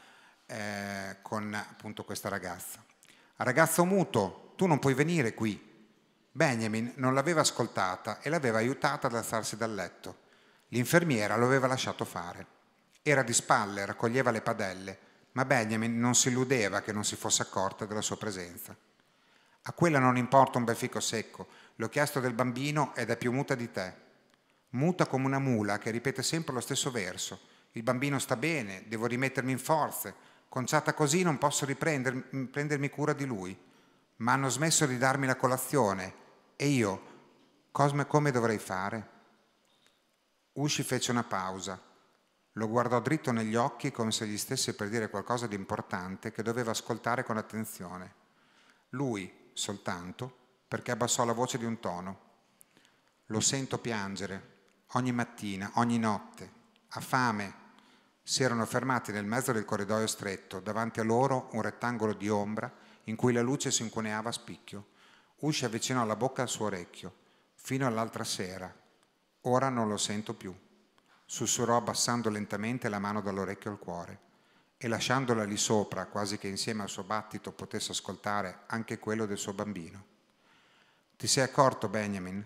eh, con appunto questa ragazza. Ragazzo muto, tu non puoi venire qui. Benjamin non l'aveva ascoltata e l'aveva aiutata ad alzarsi dal letto. L'infermiera lo aveva lasciato fare. Era di spalle, raccoglieva le padelle, ma Benjamin non si illudeva che non si fosse accorta della sua presenza. A quella non importa un bel fico secco, l'ho chiesto del bambino ed è più muta di te. Muta come una mula che ripete sempre lo stesso verso. Il bambino sta bene, devo rimettermi in forze. Conciata così non posso riprendermi cura di lui. Ma hanno smesso di darmi la colazione. E io, come dovrei fare? Usci fece una pausa lo guardò dritto negli occhi come se gli stesse per dire qualcosa di importante che doveva ascoltare con attenzione. Lui, soltanto, perché abbassò la voce di un tono. Lo sento piangere, ogni mattina, ogni notte. Ha fame. Si erano fermati nel mezzo del corridoio stretto, davanti a loro un rettangolo di ombra in cui la luce si incuneava a spicchio. Usci avvicinò la bocca al suo orecchio, fino all'altra sera. Ora non lo sento più sussurrò abbassando lentamente la mano dall'orecchio al cuore e lasciandola lì sopra, quasi che insieme al suo battito potesse ascoltare anche quello del suo bambino. Ti sei accorto, Benjamin?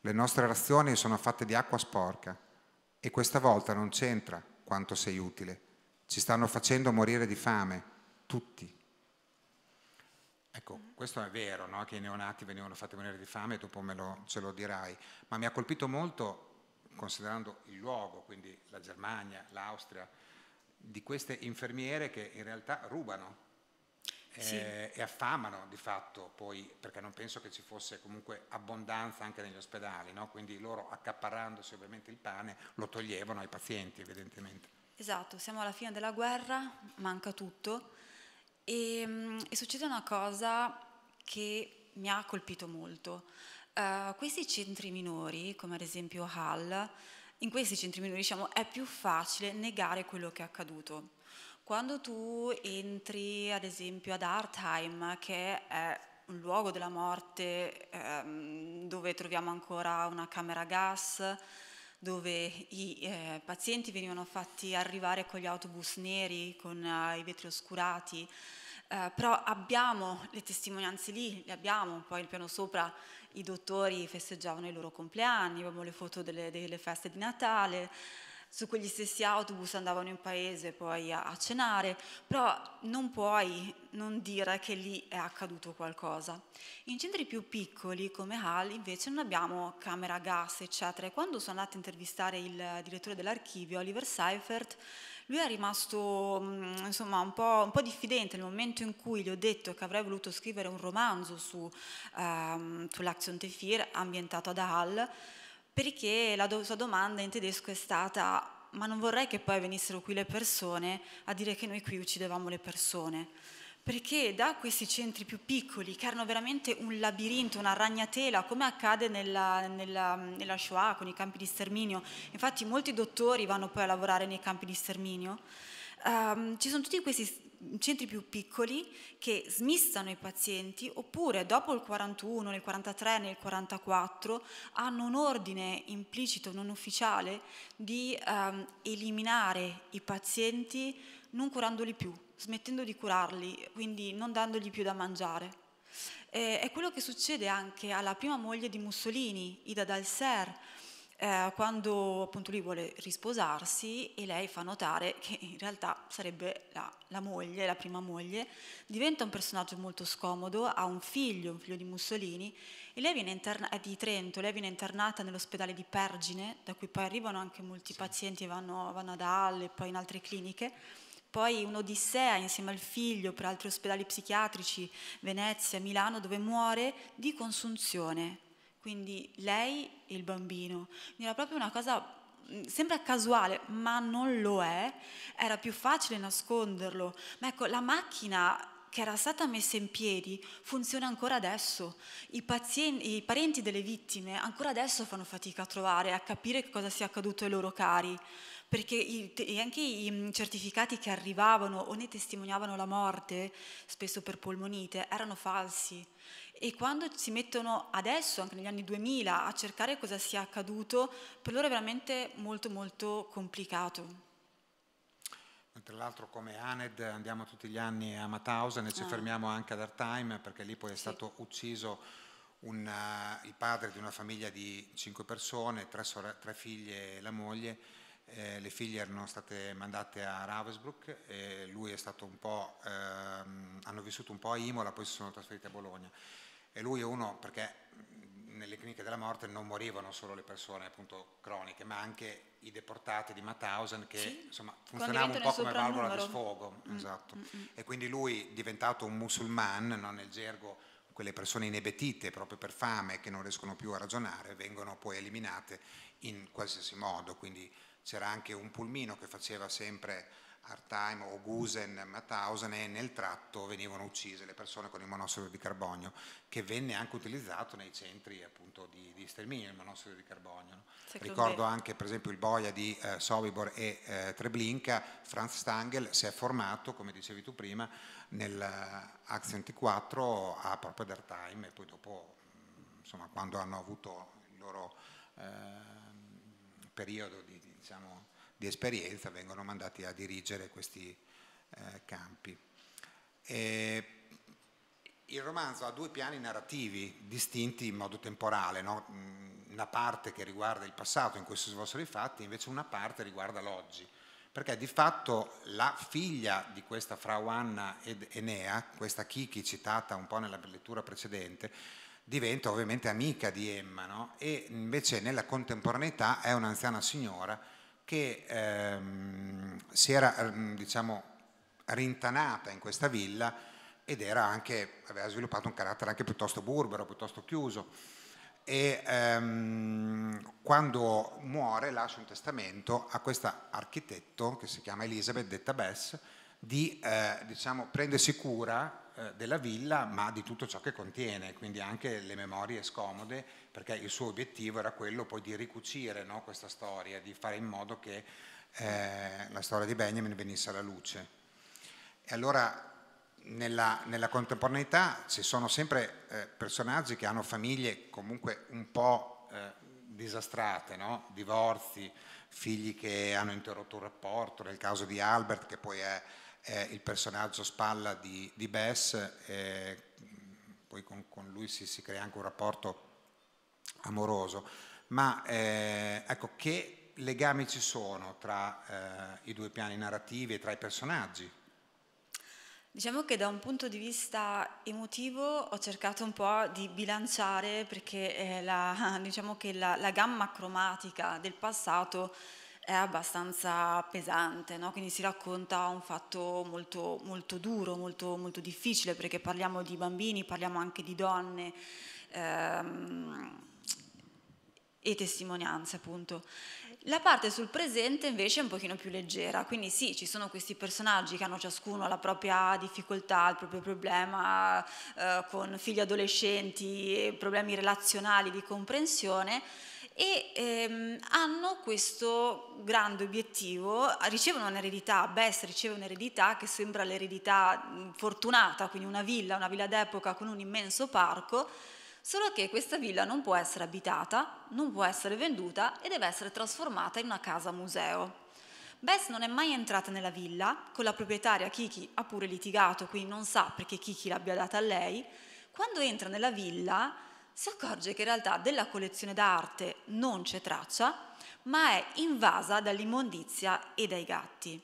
Le nostre razioni sono fatte di acqua sporca e questa volta non c'entra quanto sei utile. Ci stanno facendo morire di fame, tutti. Ecco, questo è vero, no? che i neonati venivano fatti morire di fame, dopo me lo, ce lo dirai, ma mi ha colpito molto considerando il luogo, quindi la Germania, l'Austria, di queste infermiere che in realtà rubano eh, sì. e affamano di fatto poi, perché non penso che ci fosse comunque abbondanza anche negli ospedali, no? quindi loro accaparrandosi ovviamente il pane lo toglievano ai pazienti evidentemente.
Esatto, siamo alla fine della guerra, manca tutto e, ehm, e succede una cosa che mi ha colpito molto. Uh, questi centri minori, come ad esempio Hall, in questi centri minori diciamo, è più facile negare quello che è accaduto. Quando tu entri ad esempio ad Artheim, che è un luogo della morte ehm, dove troviamo ancora una camera a gas, dove i eh, pazienti venivano fatti arrivare con gli autobus neri, con eh, i vetri oscurati, eh, però abbiamo le testimonianze lì, le abbiamo, poi il piano sopra i dottori festeggiavano i loro compleanni, avevamo le foto delle, delle feste di Natale, su quegli stessi autobus andavano in paese poi a, a, cenare, però non puoi non dire che lì è accaduto qualcosa. In centri più piccoli come Hall invece non abbiamo camera a gas eccetera e quando sono andata a intervistare il direttore dell'archivio Oliver Seifert lui è rimasto mm, insomma, un, po', un po', diffidente nel momento in cui gli ho detto che avrei voluto scrivere un romanzo su, ehm, sull'Action Tefir ambientato ad Hall, perché la do sua domanda in tedesco è stata ma non vorrei che poi venissero qui le persone a dire che noi qui uccidevamo le persone perché da questi centri più piccoli, che erano veramente un labirinto, una ragnatela, come accade nella, nella, nella, Shoah con i campi di sterminio, infatti molti dottori vanno poi a lavorare nei campi di sterminio, um, ci sono tutti questi centri più piccoli che smistano i pazienti oppure dopo il 41, nel 43, nel 44 hanno un ordine implicito, non ufficiale, di um, eliminare i pazienti non curandoli più smettendo di curarli, quindi non dandogli più da mangiare. E, è quello che succede anche alla prima moglie di Mussolini, Ida Dalser, eh, quando appunto lui vuole risposarsi e lei fa notare che in realtà sarebbe la, la moglie, la prima moglie, diventa un personaggio molto scomodo, ha un figlio, un figlio di Mussolini, e lei viene interna- di Trento, lei viene internata nell'ospedale di Pergine, da cui poi arrivano anche molti pazienti, vanno, vanno ad Halle e poi in altre cliniche, poi un'odissea insieme al figlio per altri ospedali psichiatrici, Venezia, Milano, dove muore di consunzione. Quindi lei e il bambino. Quindi era proprio una cosa mm, sembra casuale, ma non lo è, era più facile nasconderlo. Ma ecco, la macchina che era stata messa in piedi funziona ancora adesso. I, pazienti, I, parenti delle vittime ancora adesso fanno fatica a trovare, a capire cosa sia accaduto ai loro cari perché i, anche i mm, certificati che arrivavano o ne testimoniavano la morte, spesso per polmonite, erano falsi. E quando si mettono adesso, anche negli anni 2000, a cercare cosa sia accaduto, per loro è veramente molto molto complicato.
Tra l'altro come ANED andiamo tutti gli anni a Mathausen e ci ah. fermiamo anche ad Artheim perché lì poi è sì. stato ucciso un, uh, il padre di una famiglia di cinque persone, tre, tre figlie e la moglie, eh, le figlie erano state mandate a Ravensbrück e lui è stato un po', ehm, hanno vissuto un po' a Imola, poi si sono trasferiti a Bologna. E lui è uno perché nelle cliniche della morte non morivano solo le persone appunto croniche, ma anche i deportati di Mauthausen che sì. insomma, funzionava un po' come valvola di sfogo. Mm. Esatto. Mm -mm. E quindi lui, diventato un musulman, no, nel gergo quelle persone inebetite proprio per fame che non riescono più a ragionare, vengono poi eliminate in qualsiasi modo. Quindi c'era anche un pulmino che faceva sempre Artheim o Gusen, Mauthausen e nel tratto venivano uccise le persone con il monossido di carbonio che venne anche utilizzato nei centri appunto di, di sterminio il monossido di carbonio. No? Ricordo anche per esempio il boia di eh, Sobibor e eh, Treblinka, Franz Stangel si è formato come dicevi tu prima nell'Ax eh, 24 a proprio ad Artheim e poi dopo insomma quando hanno avuto il loro eh, periodo di diciamo, di esperienza vengono mandati a dirigere questi eh, campi. E il romanzo ha due piani narrativi distinti in modo temporale, no? Mm, una parte che riguarda il passato in cui si svolsero i fatti, invece una parte riguarda l'oggi, perché di fatto la figlia di questa Frau Anna ed Enea, questa Kiki citata un po' nella lettura precedente, diventa ovviamente amica di Emma no? e invece nella contemporaneità è un'anziana signora che ehm, si era ehm, diciamo, rintanata in questa villa ed anche, aveva sviluppato un carattere anche piuttosto burbero, piuttosto chiuso. E ehm, quando muore lascia un testamento a questa architetto che si chiama Elizabeth, detta Bess, di eh, diciamo, prendersi cura eh, della villa, ma di tutto ciò che contiene, quindi anche le memorie scomode, perché il suo obiettivo era quello poi di ricucire no, questa storia, di fare in modo che eh, la storia di Benjamin venisse alla luce. E allora nella, nella contemporaneità ci sono sempre eh, personaggi che hanno famiglie comunque un po' eh, disastrate, no? divorzi, figli che hanno interrotto un rapporto, nel caso di Albert che poi è è il personaggio spalla di, di Bess, eh, poi con, con lui si, si, crea anche un rapporto amoroso, ma eh, ecco che legami ci sono tra eh, i due piani narrativi e tra i personaggi?
Diciamo che da un punto di vista emotivo ho cercato un po' di bilanciare perché eh, la, [LAUGHS] diciamo la, la, gamma cromatica del passato è abbastanza pesante, no? quindi si racconta un fatto molto, molto duro, molto, molto, difficile, perché parliamo di bambini, parliamo anche di donne ehm, e testimonianze appunto. La parte sul presente invece è un pochino più leggera, quindi sì, ci sono questi personaggi che hanno ciascuno la propria difficoltà, il proprio problema eh, con figli adolescenti, problemi relazionali di comprensione, e ehm, hanno questo grande obiettivo, ricevono un'eredità, Bess riceve un'eredità che sembra l'eredità fortunata, quindi una villa, una villa d'epoca con un immenso parco, solo che questa villa non può essere abitata, non può essere venduta e deve essere trasformata in una casa museo. Bess non è mai entrata nella villa, con la proprietaria Kiki ha pure litigato, quindi non sa perché Kiki l'abbia data a lei. Quando entra nella villa si accorge che in realtà della collezione d'arte non c'è traccia, ma è invasa dall'immondizia e dai gatti.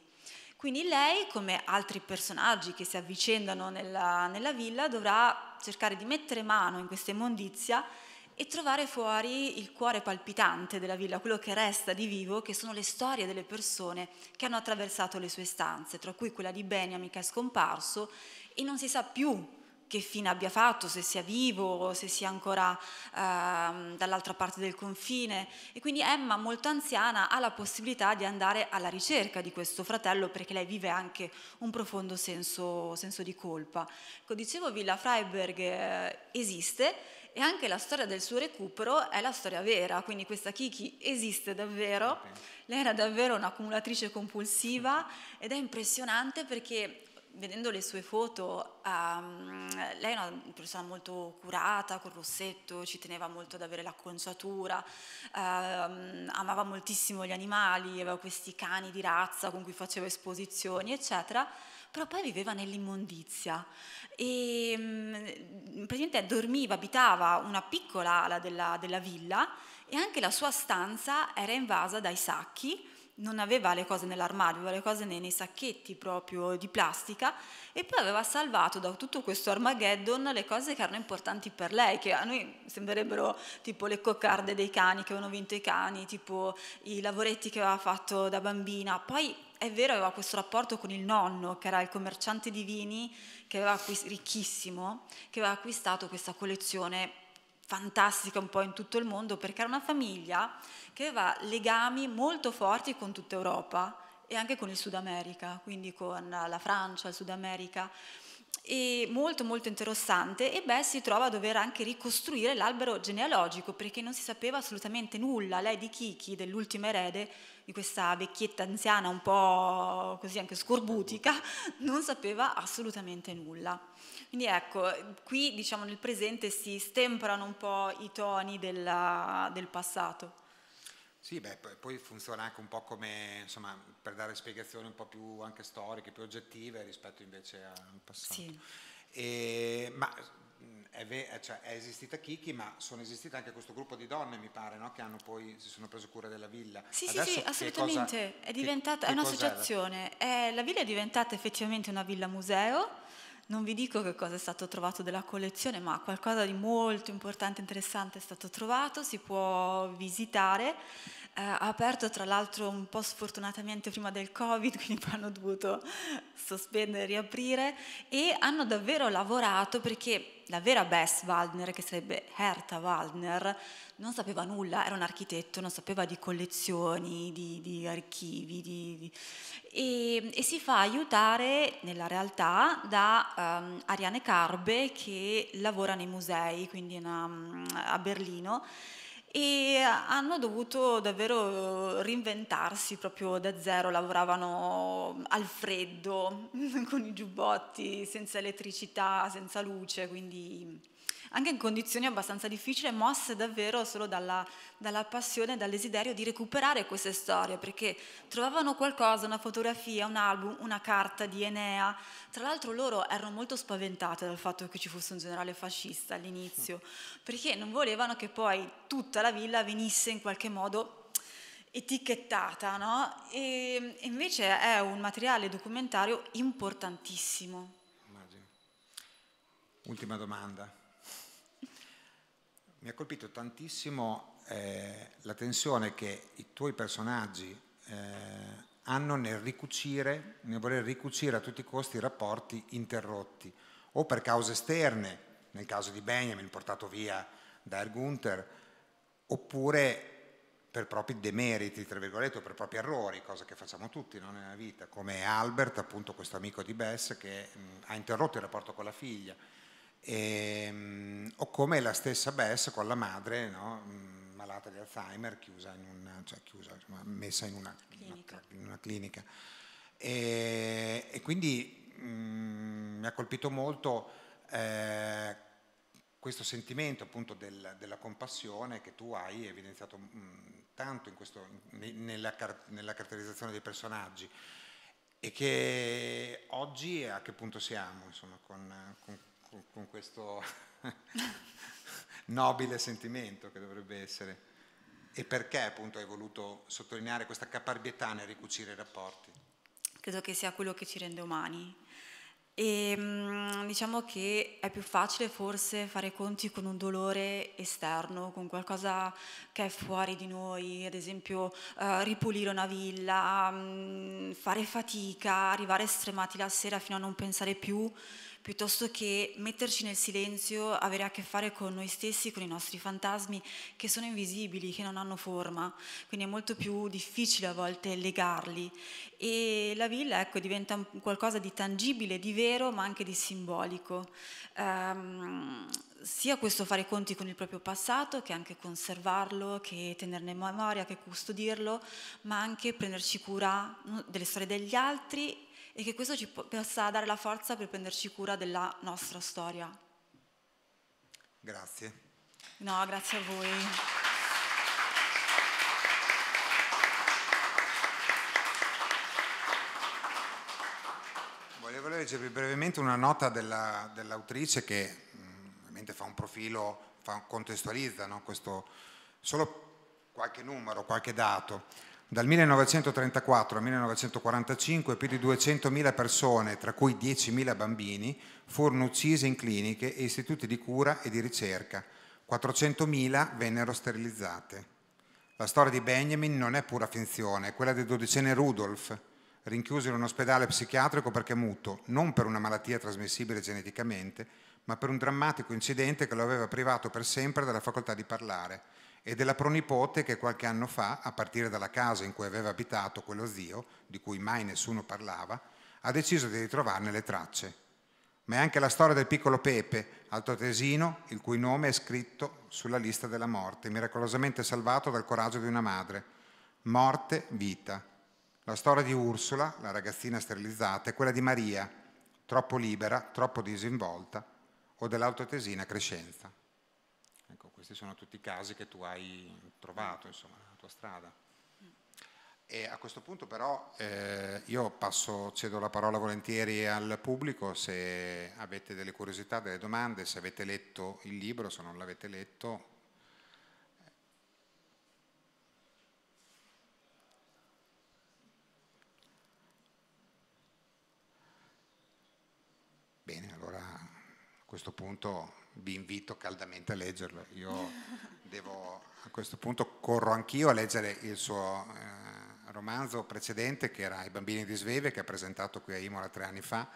Quindi lei, come altri personaggi che si avvicendano nella, nella villa, dovrà cercare di mettere mano in questa immondizia e trovare fuori il cuore palpitante della villa, quello che resta di vivo, che sono le storie delle persone che hanno attraversato le sue stanze, tra cui quella di Beniami che è scomparso e non si sa più che fine abbia fatto, se sia vivo, se sia ancora eh, dall'altra parte del confine. E quindi Emma, molto anziana, ha la possibilità di andare alla ricerca di questo fratello perché lei vive anche un profondo senso, senso di colpa. Come ecco, dicevo, Villa Freiberg eh, esiste e anche la storia del suo recupero è la storia vera, quindi questa Kiki esiste davvero, lei era davvero un'accumulatrice compulsiva ed è impressionante perché vedendo le sue foto, um, lei è una persona molto curata, col rossetto, ci teneva molto ad avere l'acconciatura, um, ehm, amava moltissimo gli animali, aveva questi cani di razza con cui faceva esposizioni, eccetera, però poi viveva nell'immondizia e um, praticamente dormiva, abitava una piccola ala della, della villa e anche la sua stanza era invasa dai sacchi non aveva le cose nell'armadio, aveva le cose nei, nei, sacchetti proprio di plastica e poi aveva salvato da tutto questo Armageddon le cose che erano importanti per lei, che a noi sembrerebbero tipo le coccarde dei cani che avevano vinto i cani, tipo i lavoretti che aveva fatto da bambina. Poi è vero, aveva questo rapporto con il nonno, che era il commerciante di vini, che aveva ricchissimo, che aveva acquistato questa collezione fantastica un po' in tutto il mondo perché era una famiglia che aveva legami molto forti con tutta Europa e anche con il Sud America, quindi con la Francia, il Sud America. E molto molto interessante e Beh si trova a dover anche ricostruire l'albero genealogico perché non si sapeva assolutamente nulla, lei di Kiki, dell'ultimo erede, di questa vecchietta anziana un po' così anche scorbutica, non sapeva assolutamente nulla. Quindi ecco, qui diciamo nel presente si stemprano un po' i toni della, del passato.
Sì, beh, poi funziona anche un po' come, insomma, per dare spiegazioni un po' più anche storiche, più oggettive rispetto invece al passato. Sì. E, ma è, eh, cioè, è, esistita Kiki, ma sono esistite anche questo gruppo di donne, mi pare, no? che hanno poi, si sono prese cura della villa. Sì, Adesso, sì, sì, assolutamente, cosa, è, diventata, che, è un'associazione.
È, la villa è diventata effettivamente una villa museo non vi dico che cosa è stato trovato della collezione, ma qualcosa di molto importante e interessante è stato trovato, si può visitare. Eh, ha aperto tra l'altro un po' sfortunatamente prima del Covid, [LAUGHS] quindi poi hanno dovuto sospendere, e riaprire e hanno davvero lavorato perché la vera Bess Waldner, che sarebbe Hertha Waldner, non sapeva nulla, era un architetto, non sapeva di collezioni, di, di archivi, di, di... E, e, si fa aiutare nella realtà da um, Ariane Carbe che lavora nei musei, quindi una, ehm, a Berlino e hanno dovuto davvero reinventarsi proprio da zero, lavoravano al freddo, [LAUGHS] con i giubbotti, senza elettricità, senza luce, quindi anche in condizioni abbastanza difficili, mosse davvero solo dalla, dalla passione, dal desiderio di recuperare queste storie, perché trovavano qualcosa, una fotografia, un album, una carta di Enea. Tra l'altro loro erano molto spaventate dal fatto che ci fosse un generale fascista all'inizio, perché non volevano che poi tutta la villa venisse in qualche modo etichettata, no? E invece è un materiale documentario importantissimo. Immagino.
Ultima domanda. Mi ha colpito tantissimo eh, la tensione che i tuoi personaggi eh, hanno nel ricucire, nel voler ricucire a tutti i costi i rapporti interrotti o per cause esterne, nel caso di Benjamin portato via da Er Gunther, oppure per propri demeriti, tra virgolette, o per propri errori, cosa che facciamo tutti no? nella vita, come Albert, appunto questo amico di Bess che mh, mm, ha interrotto il rapporto con la figlia e, ehm, o come la stessa Bess con la madre, no? Mm, malata di Alzheimer, chiusa in una, cioè chiusa, insomma, messa in una clinica. In una clinica. E, e, quindi mh, mm, mi ha colpito molto eh, questo sentimento appunto del, della compassione che tu hai evidenziato mh, mm, tanto questo, nella, nella caratterizzazione dei personaggi e che oggi a che punto siamo insomma, con, con con, con questo [LAUGHS] nobile sentimento che dovrebbe essere. E perché appunto hai voluto sottolineare questa caparbietà nel ricucire i rapporti?
Credo che sia quello che ci rende umani. E mm, diciamo che è più facile forse fare conti con un dolore esterno, con qualcosa che è fuori di noi, ad esempio eh, ripulire una villa, mh, mm, fare fatica, arrivare stremati la sera fino a non pensare più piuttosto che metterci nel silenzio, avere a che fare con noi stessi, con i nostri fantasmi che sono invisibili, che non hanno forma, quindi è molto più difficile a volte legarli. E la villa ecco, diventa qualcosa di tangibile, di vero, ma anche di simbolico. Um, sia questo fare conti con il proprio passato, che anche conservarlo, che tenerne memoria, che custodirlo, ma anche prenderci cura mm, delle storie degli altri e che questo ci possa dare la forza per prenderci cura della nostra storia. Grazie. No, grazie a voi.
Volevo leggervi brevemente una nota della, dell'autrice che mm, ovviamente fa un profilo, fa, contestualizza no? questo, solo qualche numero, qualche dato. Dal 1934 al 1945 più di 200.000 persone, tra cui 10.000 bambini, furono uccise in cliniche e istituti di cura e di ricerca. 400.000 vennero sterilizzate. La storia di Benjamin non è pura finzione, è quella del dodicenne Rudolf, rinchiuso in un ospedale psichiatrico perché muto, non per una malattia trasmissibile geneticamente, ma per un drammatico incidente che lo aveva privato per sempre della facoltà di parlare e della pronipote che qualche anno fa, a partire dalla casa in cui aveva abitato quello zio, di cui mai nessuno parlava, ha deciso di ritrovarne le tracce. Ma è anche la storia del piccolo Pepe, altoatesino, il cui nome è scritto sulla lista della morte, miracolosamente salvato dal coraggio di una madre. Morte, vita. La storia di Ursula, la ragazzina sterilizzata, è quella di Maria, troppo libera, troppo disinvolta, o dell'altoatesina Crescenza. Questi sono tutti i casi che tu hai trovato, insomma, nella tua strada. E a questo punto però eh, io passo, cedo la parola volentieri al pubblico se avete delle curiosità, delle domande, se avete letto il libro, se non l'avete letto. Eh. Bene, allora a questo punto vi invito caldamente a leggerlo. Io devo, a questo punto corro anch'io a leggere il suo eh, romanzo precedente che era I bambini di Sveve che ha presentato qui a Imola tre anni fa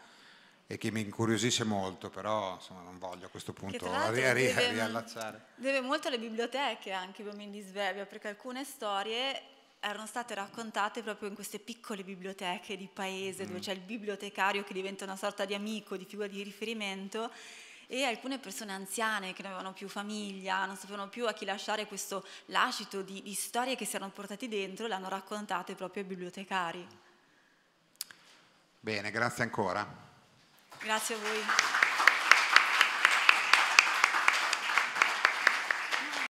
e che mi incuriosisce molto, però insomma, non voglio a questo punto ri- ri- deve, riallacciare.
Deve molto alle biblioteche anche i bambini di Svevia, perché alcune storie erano state raccontate proprio in queste piccole biblioteche di paese mm. dove c'è il bibliotecario che diventa una sorta di amico, di figura di riferimento e alcune persone anziane che non avevano più famiglia, non sapevano più a chi lasciare questo lascito di, di storie che si erano portati dentro le hanno raccontate proprio ai bibliotecari.
Bene, grazie ancora.
Grazie a voi.